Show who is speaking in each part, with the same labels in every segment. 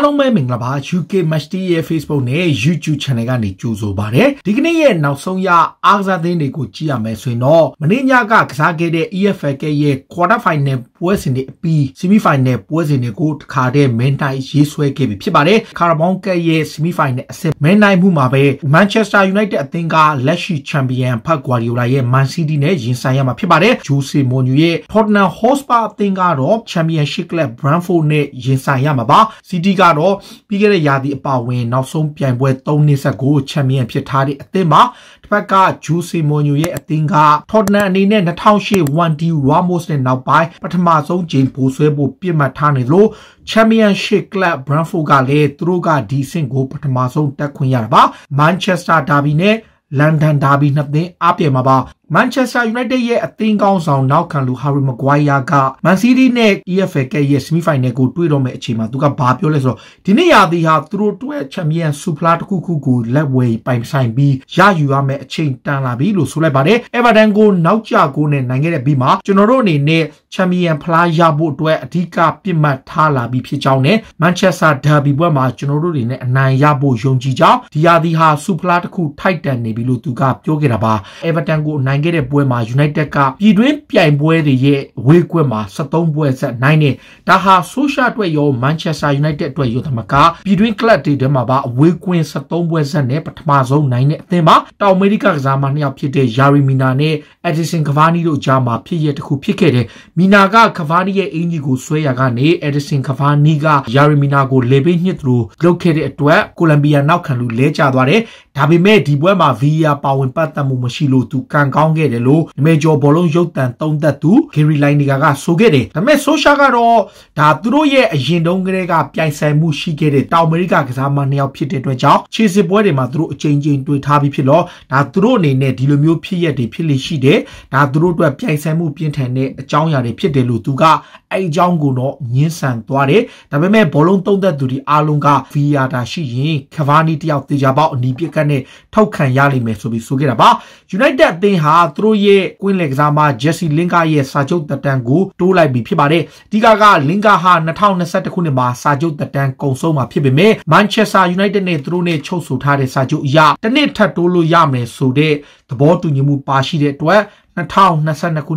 Speaker 1: အားလုံးပဲမင်္ဂလာပါ UK Match TV ရဲ့ Facebook နဲ့ YouTube Channel ကနေကြိုဆိုပါရစေဒီကနေ့ရဲ့နောက်ဆုံးရအားကစားသတင်းတွေကိုကြည့်ရမယ်ဆိုရင်တော့မနေ့ညကကစားခဲ့တဲ့ EFL ရဲ့ Quarter Final ပွဲစဉ်တွေအပြီး semi final ပွဲစဉ်တွေကိုတခါတည်း Man United ရေးဆွဲခဲ့ပြီဖြစ်ပါတယ်။ Carabao Cup ရဲ့ semi final အဆင့် Man United မှုမှာပဲ Manchester United အသင်းကလက်ရှိ Champion Pep Guardiola ရဲ့ Man City နဲ့ရင်ဆိုင်ရမှာဖြစ်ပါတယ်။ Jose Mourinho ရဲ့ Tottenham Hotspur အသင်းကတော့ Championship Club Brentford နဲ့ရင်ဆိုင်ရမှာပါ။ City ကတော့ပြီးခဲ့တဲ့ရာသီအပါအဝင်နောက်ဆုံးပြိုင်ပွဲ၃နှစ်ဆက်ကို Champion ဖြစ်ထားတဲ့အသင်းပါ။ဘက်ကဂျူစီမွန်ညူရဲ့အသင်းကထော်တနမ်အနေနဲ့2008 1D Ramos နဲ့နောက်ပိုင်းပထမဆုံးချိန်ပိုဆွဲဖို့ပြစ်မှတ်ထားနေလို့ Championship Club Brentford ကလည်းသူတို့ကဒီဆင့်ကို ပထမဆုံးတက်ခွင့်ရတာပါ Manchester Derby နဲ့ London Derby နှစ်သင်းအပြည့်မှာပါမန်ချက်စတာယူနိုက်တက်ရဲ့အသင်းကောင်းဆောင်နောက်ခံလူဟာရီမဂွိုင်းယာကမန်စီးတီးနဲ့ EFL ကရဲ့ semi final ကိုတွေ့တော့မယ့်အချိန်မှာသူကဘာပြောလဲဆိုတော့ဒီနေ့ရာသီဟာသူတို့တွဲချန်ပီယံဆူဖလားတစ်ခုခုကိုလက်ဝဲပိုင်ဆိုင်ပြီးရယူရမယ့်အချိန်တန်လာပြီလို့ဆိုလိုက်ပါတယ်။ Everton ကိုနောက်ကျကိုနဲ့နိုင်ခဲ့တဲ့ပြီးမှာကျွန်တော်တို့အနေနဲ့ချန်ပီယံဖလားရဖို့အတွက်အဓိကပြစ်မှတ်ထားလာပြီးဖြစ်ကြောင်းနဲ့မန်ချက်စတာဒါဘီပွဲမှာကျွန်တော်တို့တွေနဲ့အနိုင်ရဖို့ယုံကြည်ကြောင်းဒီရာသီဟာဆူဖလားတစ်ခုထိုက်တန်နေပြီလို့သူကပြောခဲ့တာပါ။ Everton ကိုအနိုင်နိုင်ခဲ့တဲ့ပွဲမှာ United ကပြည်တွင်းပြိုင်ပွဲတွေရဲ့ဝေးကွက်မှာ73ပွဲဆက်နိုင်နေဒါဟာဆိုရှာအတွက်ရော Manchester United အတွက်ရောသမကပြည်တွင်းကလပ်တွေထဲမှာပါအဝေးကွင်း73ပွဲဆက်နဲ့ပထမဆုံးနိုင်တဲ့အသင်းမှာတောင်အမေရိကကစားမနှစ်ယောက်ဖြစ်တဲ့ Yari Mina နဲ့ Edison Cavani တို့ကြားမှာဖြစ်ရတဲ့ခုဖြစ်ခဲ့တယ်။ Mina က Cavani ရဲ့အင်ကြီးကိုဆွဲရာကနေ Edison Cavani က Yari Mina ကိုလေပင်းညှစ်သလိုလုပ်ခဲ့တဲ့အတွက်ကိုလံဘီယာနောက်ခံလူလဲကျသွားတယ်။ဒါပေမဲ့ဒီပွဲမှာ VAR ပါဝင်ပတ်သက်မှုမရှိလို့သူကံကောင်းင်းခဲ့တယ်လို့နမေကျော်ဘောလုံးရုပ်တံသုံးသက်သူဂေရီလိုင်နီကာကဆိုခဲ့တယ်ဒါပေမဲ့ဆိုရှာကတော့ဒါသူတို့ရဲ့အရင်တုန်းကတည်းကပြိုင်ဆိုင်မှုရှိခဲ့တဲ့တောင်အမေရိကကစားမနှစ်ယောက်ဖြစ်တဲ့အတွက်ကြောင့်ခြေစစ်ပွဲတွေမှာသူတို့အချိန်ချင်းတွေ့ထားပြီးဖြစ်တော့ဒါသူတို့အနေနဲ့ဒီလိုမျိုးဖြစ်ရက်တွေဖြစ်လေရှိတယ်ဒါသူတို့အတွက်ပြိုင်ဆိုင်မှုပြင်းထန်တဲ့အကြောင်းအရာတွေဖြစ်တယ်လို့သူကအဲ့အကြောင်းကိုတော့ညှင်းဆန်သွားတယ်ဒါပေမဲ့ဘောလုံးသုံးသက်သူဒီအားလုံးကဗီယာတာရှိရင်ကဗာနီတယောက်တေချာပေါက်အနီးပစ်ကတ်နဲ့ထောက်ခံရလိမ့်မယ်ဆိုပြီးဆိုခဲ့တာပါ United အသင်းဟာဒါသူတို့ရဲ့ကွင်းလယ်ကစားမဂျက်စီလင်ကာရဲ့စာချုပ်သက်တမ်းကိုတိုးလိုက်ပြီဖြစ်ပါတယ်ဒီကကလင်ကာဟာ2021ခုနှစ်မှာစာချုပ်သက်တမ်းကုန်ဆုံးမှာဖြစ်ပေမဲ့ Manchester United နဲ့သူတို့နဲ့ချုပ်ဆိုထားတဲ့စာချုပ်အရတစ်နှစ်ထပ်တိုးလို့ရမယ်ဆိုတဲ့သဘောတူညီမှုပါရှိတဲ့အတွက်2022ခုနှ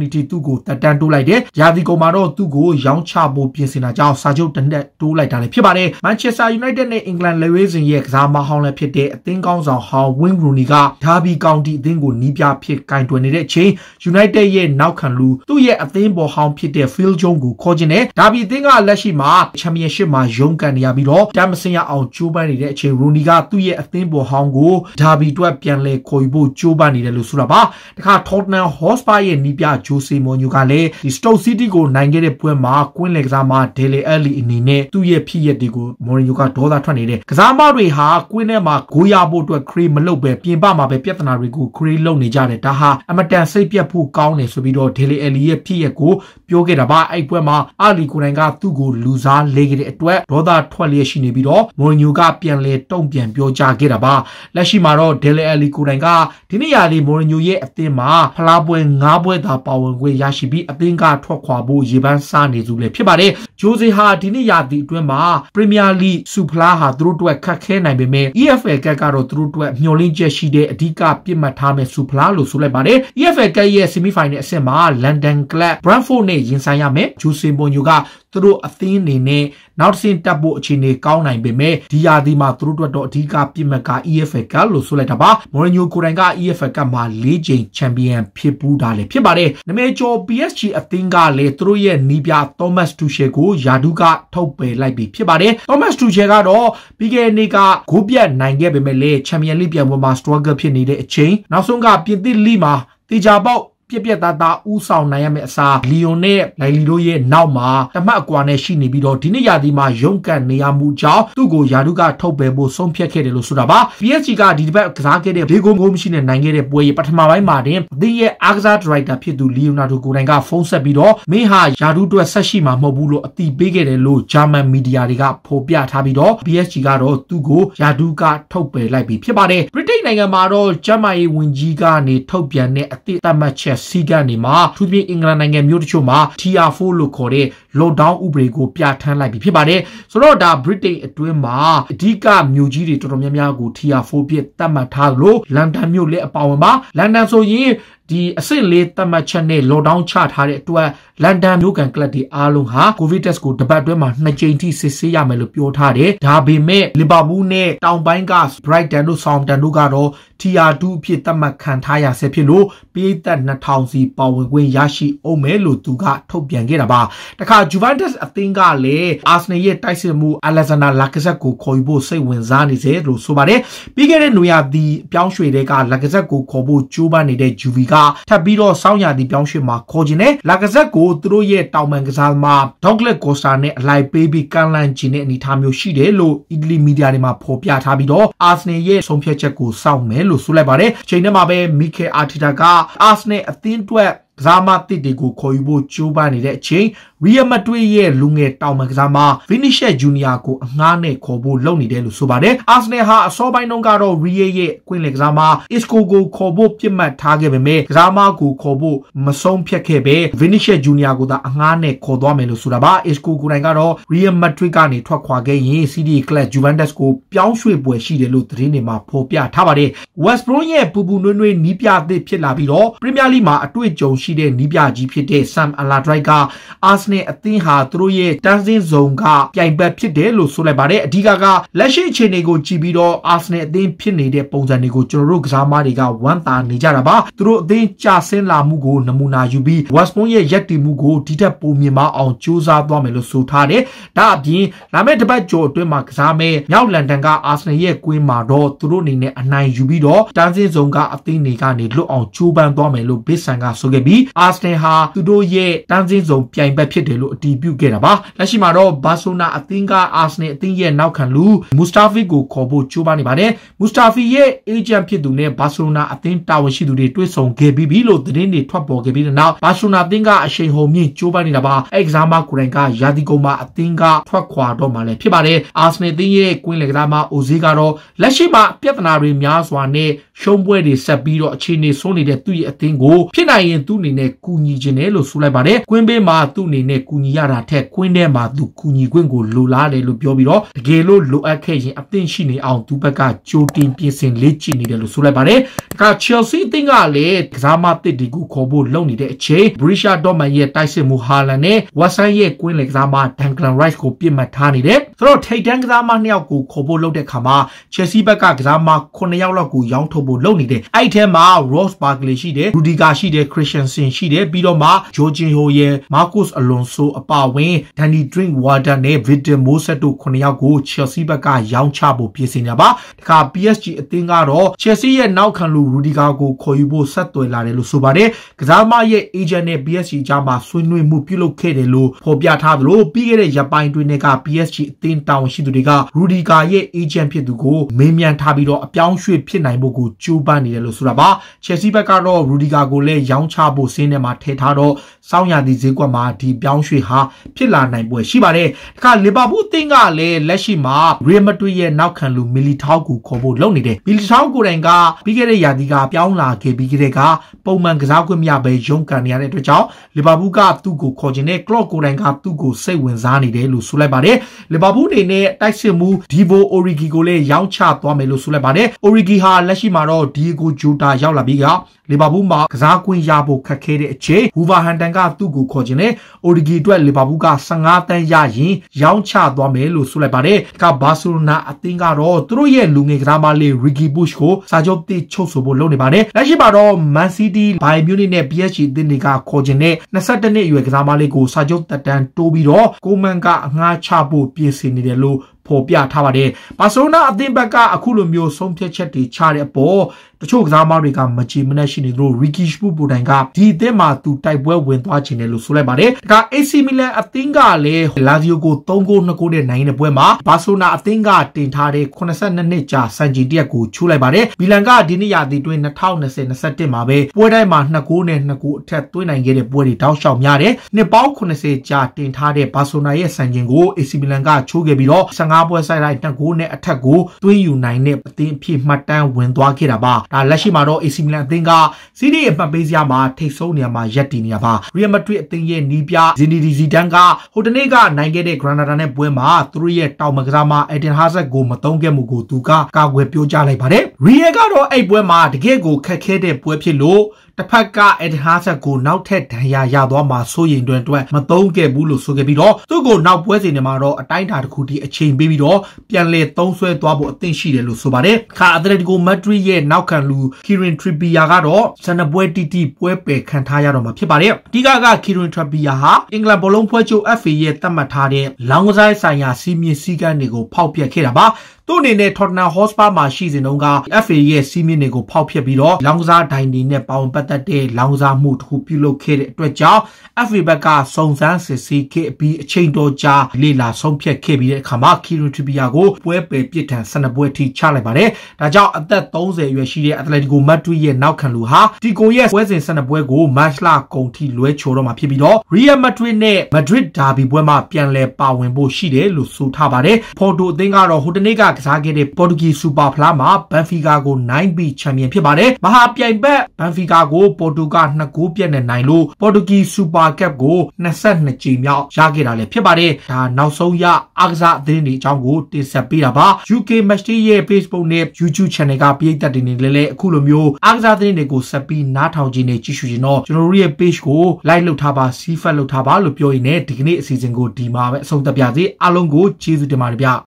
Speaker 1: စ်ထိသူ့ကိုတက်တန်းတိုးလိုက်တယ်။ရာသီကုန်မှာတော့သူ့ကိုရောင်းချဖို့ပြင်ဆင်တာကြောင့်စာချုပ်တစ်နက်တိုးလိုက်တာလည်းဖြစ်ပါတယ်။ Manchester United နဲ့ England လက်ဝဲစဉ်ရဲ့ကစားမဟောင်းလည်းဖြစ်တဲ့အသင်းကောင်းဆောင်ဟောင်း Wayne Rooney က Derby County အသင်းကိုနီးပြဖြစ်ကင်တွယ်နေတဲ့အချိန် United ရဲ့နောက်ခံလူသူ့ရဲ့အသင်းပေါ်ဟောင်းဖြစ်တဲ့ Phil Jones ကိုခေါ်ခြင်းနဲ့ Derby အသင်းကလက်ရှိမှာ Championship မှာရုန်းကန်နေရပြီးတော့တမ်းမစင်ရအောင်ကြိုးပမ်းနေတဲ့အချိန် Rooney ကသူ့ရဲ့အသင်းပေါ်ဟောင်းကို Derby အတွက်ပြန်လည်ခေါ်ယူဖို့ကြိုးပမ်းနေတယ်လို့ဆိုတာပါ။တခါ Tottenham Hotspur Hotspur ရဲ့နီးပြဂျိုစေမော်ညူကလည်းဒီ Stoke City ကိုနိုင်ခဲ့တဲ့ပွဲမှာကွင်းလေကစားမှာ Dele Alli အနေနဲ့သူ့ရဲ့ဖြစ်ရပ်တွေကိုမော်ရီညူကဒေါသထွက်နေတဲ့ကစားမတွေဟာကွင်းထဲမှာဂိုးရဖို့အတွက် create မလုပ်ပဲပြင်ပမှာပဲပြဿနာတွေကို create လုပ်နေကြတယ်ဒါဟာအမတန်စိတ်ပြတ်ဖို့ကောင်းတယ်ဆိုပြီးတော့ Dele Alli ရဲ့ဖြစ်ရပ်ကိုပြောခဲ့တာပါအဲ့ပွဲမှာ Ali ကိုယ်တိုင်ကသူ့ကိုလူစားလဲခဲ့တဲ့အတွက်ဒေါသထွက်လျက်ရှိနေပြီးတော့မော်ရီညူကပြန်လဲတုံ့ပြန်ပြောကြားခဲ့တာပါလက်ရှိမှာတော့ Dele Alli ကိုယ်တိုင်ကဒီနေ့ရာလေးမော်ရီညူရဲ့အသင်းမှာဖလားပွဲပွဲ၅ပွဲသာပါဝင်ခွင့်ရရှိပြီးအသင်းကထွက်ခွာဖို့ရေပန်းစားနေသူလည်းဖြစ်ပါတယ်။ဂျိုဇေဟာဒီနေ့ရာသီအတွင်းမှာပရီးမီးယားလိစူဖလားဟာသူတို့အတွက်ခက်ခဲနိုင်ပေမဲ့ EFL ကကတော့သူတို့အတွက်မျှော်လင့်ချက်ရှိတဲ့အဓိကပြစ်မှတ်ထားမဲ့စူဖလားလို့ဆိုလိုက်ပါတယ်။ EFL ကရဲ့ semi final အဆင့်မှာ London Club Brentford နဲ့ရင်ဆိုင်ရမယ်။ဂျူဆင်ဘွန်ယူကသူတို့အသင်းအနေနဲ့နောက်တစ်ဆင့်တက်ဖို့အခြေအနေကောင်းနိုင်ပေမဲ့ဒီရာသီမှာသူတို့အတွက်တော့အဓိကပြစ်မှတ်က EFL Cup လို့ဆိုလိုက်တာပါမော်ရီညိုကိုယ်တိုင်က EFL Cup မှာ၄ချိန်ချန်ပီယံဖြစ်ပူးတာလည်းဖြစ်ပါတယ်နမဲကျော် PSG အသင်းကလည်းသူတို့ရဲ့နီးပြ Thomas Tuchel ကိုယာဒူးကထုတ်ပယ်လိုက်ပြီးဖြစ်ပါတယ် Thomas Tuchel ကတော့ပြီးခဲ့တဲ့နေ့ကဂိုးပြတ်နိုင်ခဲ့ပေမဲ့လည်းချန်ပီယံလိပြိုင်ပွဲမှာ struggle ဖြစ်နေတဲ့အချိန်နောက်ဆုံးကပြင်သစ်လိမှာတေချာပေါက်ပြက်ပြက်သားသားဥဆောင်နိုင်ရမယ့်အစားလီယွန်နဲ့လိုင်လီတို့ရဲ့နောက်မှာတမတ်အကွာနဲ့ရှိနေပြီးတော့ဒီနေ့ရာသီမှာရုန်းကန်နေရမှုကြောင့်သူ့ကိုယာဒုကထုတ်ပယ်ဖို့ဆုံးဖြတ်ခဲ့တယ်လို့ဆိုတာပါ PSG ကဒီတစ်ပတ်ကစားခဲ့တဲ့ဒေဂိုဂိုမရှိနဲ့နိုင်ခဲ့တဲ့ပွဲရဲ့ပထမပိုင်းမှာတင်ဒီရဲ့အာကစားဒရိုက်တာဖြစ်သူလီယွန်နာဒိုကိုနိုင်ကဖုန်းဆက်ပြီးတော့မင်းဟာယာဒုအတွက်ဆက်ရှိမှာမဟုတ်ဘူးလို့အတိပေးခဲ့တယ်လို့ဂျာမန်မီဒီယာတွေကဖော်ပြထားပြီးတော့ PSG ကတော့သူ့ကိုယာဒုကထုတ်ပယ်လိုက်ပြီးဖြစ်ပါတယ်ဗြိတိန်နိုင်ငံမှာတော့ဂျမိုင်ဝန်ကြီးကနေထုတ်ပြန်တဲ့အသစ်သတ်မှတ်ချက်စီးကမ်းတွေမှာသူပြည်အင်္ဂလန်နိုင်ငံမျိုးတချို့မှာ Tier 4လို့ခေါ်တဲ့ lockdown ဥပဒေကိုပြဋ္ဌာန်းလိုက်ပြီဖြစ်ပါတယ်ဆိုတော့ဒါ Britain အတွင်းမှာအဓိကမြို့ကြီးတွေတော်တော်များများကို Tier 4ဖြစ်သတ်မှတ်ထားလို့လန်ဒန်မြို့လည်းအပါဝင်ပါလန်ဒန်ဆိုရင်ဒီအဆင့်လေးသတ်မှတ်ချက်နဲ့လော့ဒေါင်းချထားတဲ့အတွက်လန်ဒန်မြို့ကန်ကလပ်တွေအားလုံးဟာကိုဗစ်တက်စ်ကိုတပတ်အတွင်းမှာနှစ်ကြိမ်ထိစစ်ဆေးရမယ်လို့ပြောထားတယ်။ဒါပေမဲ့လီဗာပူးနဲ့တောင်ပိုင်းက Brighton တို့ Southampton တို့ကတော့ TR2 အဖြစ်သတ်မှတ်ခံထားရဆဲဖြစ်လို့ပြည်သက်2000စီပါဝင်ခွင့်ရရှိအောင်မယ်လို့သူကထုတ်ပြန်ခဲ့တာပါ။တခါ Juventus အသင်းကလည်း Arsenal ရဲ့တိုက်စစ်မှု Alexander Lacazette ကိုခေါ်ယူဖို့စိတ်ဝင်စားနေစေလို့ဆိုပါတယ်။ပြီးခဲ့တဲ့နွေရာသီပြောင်းရွှေ့တဲ့က Lacazette ကိုခေါ်ဖို့ကြိုးပမ်းနေတဲ့ Juve ကကထပ်ပြီးတော့စောင်းရသည့်ပြောင်းရွှေ့မှာခေါ်ခြင်းနဲ့လာကဇက်ကိုသူတို့ရဲ့တောင်ပန်ကစားသမားဒေါက်လက်ကောစတာနဲ့အလိုက်ပေးပြီးကန်လန်ခြင်းတဲ့အနေအထားမျိုးရှိတယ်လို့အီတလီမီဒီယာတွေမှာဖော်ပြထားပြီးတော့အာဆနယ်ရဲ့ဆုံးဖြတ်ချက်ကိုစောင့်မယ်လို့ဆိုလိုက်ပါတယ်။ချိန်ထဲမှာပဲမီခဲအာတီတာကအာဆနယ်အသင်းအတွက်ကစားမသစ်တွေကိုခေါ်ယူဖို့ကြိုးပမ်းနေတဲ့အချိန်ရီယမတွေးရဲ့လူငယ်တောင်ပံကစားမဗီနီရှက်ဂျူနီယာကိုအငှားနဲ့ခေါ်ဖို့လုပ်နေတယ်လို့ဆိုပါတယ်အာဆင်နယ်ဟာအစောပိုင်းတုန်းကတော့ရီယရဲ့ကွင်းလေကစားမအစ်ကိုကိုခေါ်ဖို့ပြစ်မှတ်ထားခဲ့ပေမဲ့ကစားမကိုခေါ်ဖို့မဆုံးဖြတ်ခဲ့ပဲဗီနီရှက်ဂျူနီယာကိုသာအငှားနဲ့ခေါ်သွားမယ်လို့ဆိုတာပါအစ်ကိုကိုတိုင်ကတော့ရီယမတွေးကနေထွက်ခွာခဲ့ရင် CD ကလပ်ဂျူဗန်တက်စ်ကိုပြောင်းရွှေ့ပွဲရှိတယ်လို့သတင်းတွေမှာဖော်ပြထားပါတယ်ဝက်စ်ဘရွန်ရဲ့ပူပူနွေ့နွေ့နီးပြသစ်ဖြစ်လာပြီးတော့ပရီးမီးယားလိမှာအတွေ့အကြုံရှိတဲ့နီးပြကြီးဖြစ်တဲ့ဆမ်အလာဒရိုက်ကအာဆင် Arsenal အသင်းဟာသူတို့ရဲ့တန်းစင်းဇုံကပြိုင်ဘက်ဖြစ်တယ်လို့ဆိုလိုက်ပါတယ်အဓိကကလက်ရှိအခြေအနေကိုကြည့်ပြီးတော့ Arsenal အသင်းဖြစ်နေတဲ့ပုံစံတွေကိုကျွန်တော်တို့ကစားမားတွေကဝမ်းသာနေကြတာပါသူတို့အသင်းကျဆင်းလာမှုကိုနမူနာယူပြီး West Brom ရဲ့ရပ်တည်မှုကိုဒီထက်ပိုမြင့်မားအောင်ကြိုးစားသွားမယ်လို့ဆိုထားတယ်ဒါအပြင်လာမယ့်တစ်ပတ်ကျော်အတွင်းမှာကစားမယ့်မြောက်လန်ဒန်က Arsenal ရဲ့ကွင်းမှာတော့သူတို့အနေနဲ့အနိုင်ယူပြီးတော့တန်းစင်းဇုံကအသင်းတွေကနေလွတ်အောင်ကြိုးပမ်းသွားမယ်လို့ဘေ့ဆန်ကဆိုခဲ့ပြီး Arsenal ဟာသူတို့ရဲ့တန်းစင်းဇုံပြိုင်ဘက်ဖြစ်ဖြစ်တယ်လို့အတည်ပြုခဲ့တာပါလက်ရှိမှာတော့ဘာဆိုနာအသင်းကအာဆင်နယ်အသင်းရဲ့နောက်ခံလူမူစတာဖီကိုခေါ်ဖို့ကြိုးပမ်းနေပါတယ်မူစတာဖီရဲ့အေဂျင့်ဖြစ်သူနဲ့ဘာဆိုနာအသင်းတာဝန်ရှိသူတွေတွေ့ဆုံခဲ့ပြီးပြီလို့သတင်းတွေထွက်ပေါ်ခဲ့ပြီးတဲ့နောက်ဘာဆိုနာအသင်းကအရှိန်ဟုန်မြင့်ကြိုးပမ်းနေတာပါအဲကစားမကိုရိုင်ကရာသီကုန်မှာအသင်းကထွက်ခွာတော့မှလည်းဖြစ်ပါတယ်အာဆင်နယ်အသင်းရဲ့ကွင်းလယ်ကစားမအိုဇေးကတော့လက်ရှိမှာပြဿနာတွေများစွာနဲ့ရှုံးပွဲတွေဆက်ပြီးတော့အခြေအနေဆိုးနေတဲ့သူ့ရဲ့အသင်းကိုဖြစ်နိုင်ရင်သူ့အနေနဲ့ကူညီခြင်းတယ်လို့ဆိုလိုက်ပါတယ်ကွင်းဘေးမှာသူ့အနေနဲ့ကူညီရတာထက်ကွင်းထဲမှာသူကူညီခွင့်ကိုလိုလားတယ်လို့ပြောပြီးတော့တကယ်လို့လိုအပ်ခဲ့ရင်အသင့်ရှိနေအောင်သူဘက်ကကြိုတင်ပြင်ဆင်လေ့ကျင့်နေတယ်လို့ဆိုလိုက်ပါတယ်။ဒါက Chelsea အသင်းကလည်းကစားမသစ်ဒီကူခေါ်ဖို့လုပ်နေတဲ့အချိန် Borussia Dortmund ရဲ့တိုက်စစ်မှု Haaland နဲ့ Watson ရဲ့ကွင်းလေကစားမ Declan Rice ကိုပြစ်မှတ်ထားနေတယ်။ဆိုတော့ထိတ်တန်းကစားမနှစ်ယောက်ကိုခေါ်ဖို့လုပ်တဲ့အခါမှာ Chelsea ဘက်ကကစားမ9ယောက်လောက်ကိုရောင်းထုတ်ဖို့လုပ်နေတယ်။အဲ့ဒီထဲမှာ Ross Barkley ရှိတယ် Rudiger ရှိတယ် Christensen ရှိတယ်ပြီးတော့မှ Jorginho ရဲ့ Marcus Alonso လွန်ဆိုအပါအဝင် Danny Drinkwater နဲ့ Victor Moses တို့9ယောက်ကို Chelsea ဘက်ကရောင်းချဖို့ပြင်ဆင်ကြပါ။တခါ PSG အသင်းကတော့ Chelsea ရဲ့နောက်ခံလူ Rudiger ကိုခေါ်ယူဖို့ဆက်သွယ်လာတယ်လို့ဆိုပါတယ်။ကစားမရဲ့ agent နဲ့ PSG ကြားမှာဆွေးနွေးမှုပြုလုပ်ခဲ့တယ်လို့ဖော်ပြထားသလိုပြီးခဲ့တဲ့ရက်ပိုင်းတွင်းက PSG အသင်းတာဝန်ရှိသူတွေက Rudiger ရဲ့ agent ဖြစ်သူကိုမေးမြန်းထားပြီးတော့အပြောင်းရွှေ့ဖြစ်နိုင်ဖို့ကိုကြိုးပမ်းနေတယ်လို့ဆိုတာပါ။ Chelsea ဘက်ကတော့ Rudiger ကိုလည်းရောင်းချဖို့စင်းထဲမှာထည့်ထားတော့စောင့်ရသည့်ဈေးကွက်မှာဒီပြောင်းရွှေ့ဟာဖြစ်လာနိုင်ပွဲရှိပါတယ်။ဒါကလီဗာပူးအသင်းကလည်းလက်ရှိမှာရီမက်ဒရစ်ရဲ့နောက်ခံလူမီလီထောက်ကိုခေါ်ဖို့လုပ်နေတယ်။မီလီထောက်ကိုယ်တိုင်ကပြီးခဲ့တဲ့ရာသီကပြောင်းလာခဲ့ပြီးခဲ့တဲ့ကပုံမှန်ကစားကွင်းမရပဲရုန်းကန်နေရတဲ့အတွက်ကြောင့်လီဗာပူးကသူ့ကိုခေါ်ခြင်းနဲ့ကလော့ကိုယ်တိုင်ကသူ့ကိုစိတ်ဝင်စားနေတယ်လို့ဆိုလိုက်ပါတယ်။လီဗာပူးအနေနဲ့တိုက်စစ်မှုဒီဗိုအိုရီဂီကိုလည်းရောင်းချသွားမယ်လို့ဆိုလိုက်ပါတယ်။အိုရီဂီဟာလက်ရှိမှာတော့ဒီဂိုဂျူတာရောက်လာပြီးကလီဗာပူးမှာကစားကွင်းရဖို့ခက်ခဲတဲ့အချိန်ဝူဗာဟန်တန်ကသူ့ကိုခေါ်ခြင်းနဲ့အိုဒီဂီအတွက်လီဗာပူးက15တန်းရရင် ရောင်းချသွားမယ်လို့ဆိုလိုက်ပါတယ်။ဒါကဘာစီလိုနာအသင်းကတော့သူတို့ရဲ့လူငယ်ကစားမလေးရီဂီဘုရှ်ကိုစာချုပ်တိချုပ်ဆိုဖို့လုပ်နေပါတယ်။လက်ရှိမှာတော့ Man City, Bayern Munich နဲ့ PSG အသင်းတွေကခေါ်ခြင်းနဲ့22နှစ်အရွယ်ကစားမလေးကိုစာချုပ်တက်တန်းတိုးပြီးတော့ကိုမန်ကအငှားချဖို့ပြင်ဆင်နေတယ်လို့ဖော်ပြထားပါတယ်။ဘာစီလိုနာအသင်းဘက်ကအခုလိုမျိုးဆုံးဖြတ်ချက်တွေချတဲ့အပေါ်တချို့ကစားသမားတွေကမကြေမနက်ရှိနေသူရီကီရှ်ပူပူတိုင်ကဒီအသင်းမှာသူတိုက်ပွဲဝင်သွားခြင်းတယ်လို့ဆိုလိုက်ပါတယ်။ဒါက AC Milan အသင်းကလည်းလာဇီယိုကို3ဂိုး2ဂိုးနဲ့နိုင်တဲ့ပွဲမှာဘာစီလိုနာအသင်းကတင်ထားတဲ့82နှစ်ကြာစံချိန်တရက်ကိုချိုးလိုက်ပါတယ်။မီလန်ကဒီနှစ်ရာသီတွင်း2020-21မှာပဲပွဲတိုင်းမှာ2ဂိုးနဲ့2ဂိုးအထက်သွင်းနိုင်ခဲ့တဲ့ပွဲတွေတောက်လျှောက်များတယ်။နှစ်ပေါင်း80ကြာတင်ထားတဲ့ဘာစီလိုနာရဲ့စံချိန်ကို AC Milan ကချိုးခဲ့ပြီးတော့15ပွဲဆိုင်တိုင်း2ဂိုးနဲ့အထက်ကိုသွေးယူနိုင်တဲ့အသင်းအဖြစ်မှတ်တမ်းဝင်သွားခဲ့တာပါဒါလက်ရှိမှာတော့ AC Milan အသင်းက CD အပတ်ပေးစရာမှာထိတ်ဆုံးနေရာမှာရပ်တည်နေရပါ Real Madrid အသင်းရဲ့နီးပြ Zinedine Zidane ကဟိုတနေ့ကနိုင်ခဲ့တဲ့ Granada နဲ့ပွဲမှာသူတို့ရဲ့တောင်မကစားမ Eden Hazard ကိုမတုံးခဲ့မှုကိုသူကကာကွယ်ပြောကြားလိုက်ပါတယ် Real ကတော့အဲ့ပွဲမှာတကယ့်ကိုခက်ခဲတဲ့ပွဲဖြစ်လို့တစ်ဖက်ကအက်ဒဟာဆက်ကိုနောက်ထပ်ဒဏ်ရာရသွားမှာစိုးရိမ်တွင်အတွက်မသုံးခဲ့ဘူးလို့ဆိုခဲ့ပြီးတော့သူ့ကိုနောက်ပွဲစဉ်တွေမှာတော့အတိုင်းအတာတစ်ခုထိအချိန်ပေးပြီးတော့ပြန်လည်သုံးဆွဲသွားဖို့အသင့်ရှိတယ်လို့ဆိုပါတယ်။ခါအက်တလက်တီကိုမက်ဒရစ်ရဲ့နောက်ခံလူကီရင်ထရီပီယာကတော့ဆန်နပွဲတီတီပွဲပယ်ခံထားရတော့မှာဖြစ်ပါတယ်။အဓိကကကီရင်ထရီပီယာဟာအင်္ဂလန်ဘောလုံးဖွဲ့ချုပ် FA ရဲ့သတ်မှတ်ထားတဲ့လောင်းကစားဆိုင်ရာစီးမြင်စည်းကမ်းတွေကိုဖောက်ဖျက်ခဲ့တာပါ။သူ့အနေနဲ့ Tottenham Hotspur မှာရှိစဉ်တုန်းက FA ရဲ့စီးမျဉ်းတွေကိုဖောက်ဖျက်ပြီးတော့လောင်စာဒိုင်ဒီနဲ့ပေါင်ပတ်သက်တဲ့လောင်စာမှုတစ်ခုပြုလုပ်ခဲ့တဲ့အတွက်ကြောင့် FA ဘက်ကစုံစမ်းစစ်ဆေးခဲ့ပြီးအချိန်တော်ကြာလေ့လာဆုံးဖြတ်ခဲ့ပြီးတဲ့အခါမှာ Kieran Trippier ကိုပွဲပယ်ပြစ်ဒဏ်12ပွဲထိချလိုက်ပါတယ်။ဒါကြောင့်အသက်30အရွယ်ရှိတဲ့ Atletico Madrid ရဲ့နောက်ခံလူဟာဒီကိုရဲ့ပွဲစဉ်12ပွဲကို March လကုန်ထိလွဲချော်တော့မှာဖြစ်ပြီးတော့ Real Madrid နဲ့ Madrid Derby ပွဲမှာပြန်လည်ပါဝင်ဖို့ရှိတယ်လို့ဆိုထားပါတယ်။ Porto အသင်းကတော့ဟိုတနေ့ကကစားခဲ့တဲ့ပေါ်တူဂီစူပါဖလားမှာဘန်ဖီကာကို9ပြီးချန်ပီယံဖြစ်ပါတယ်။မဟာပြိုင်ဘက်ဘန်ဖီကာကိုပေါ်တူဂါ2ဂိုးပြတ်နဲ့နိုင်လို့ပေါ်တူဂီစူပါကပ်ကို22ကြိမ်မြောက်ရခဲ့တာလည်းဖြစ်ပါတယ်။ဒါနောက်ဆုံးရအားကစားသတင်းတွေအကြောင်းကိုတင်ဆက်ပေးတာပါ။ UK Match Day ရဲ့ Facebook နဲ့ YouTube Channel ကပရိသတ်တွေနေလည်းအခုလိုမျိုးအားကစားသတင်းတွေကိုဆက်ပြီးနားထောင်ကြည့်နေကြည့်ရှုကြတော့ကျွန်တော်တို့ရဲ့ page ကို like လုပ်ထားပါ see fat လုပ်ထားပါလို့ပြောရင်းနဲ့ဒီကနေ့အစီအစဉ်ကိုဒီမှာပဲအဆုံးသတ်ပါစေ။အားလုံးကိုကျေးဇူးတင်ပါတယ်ဗျ။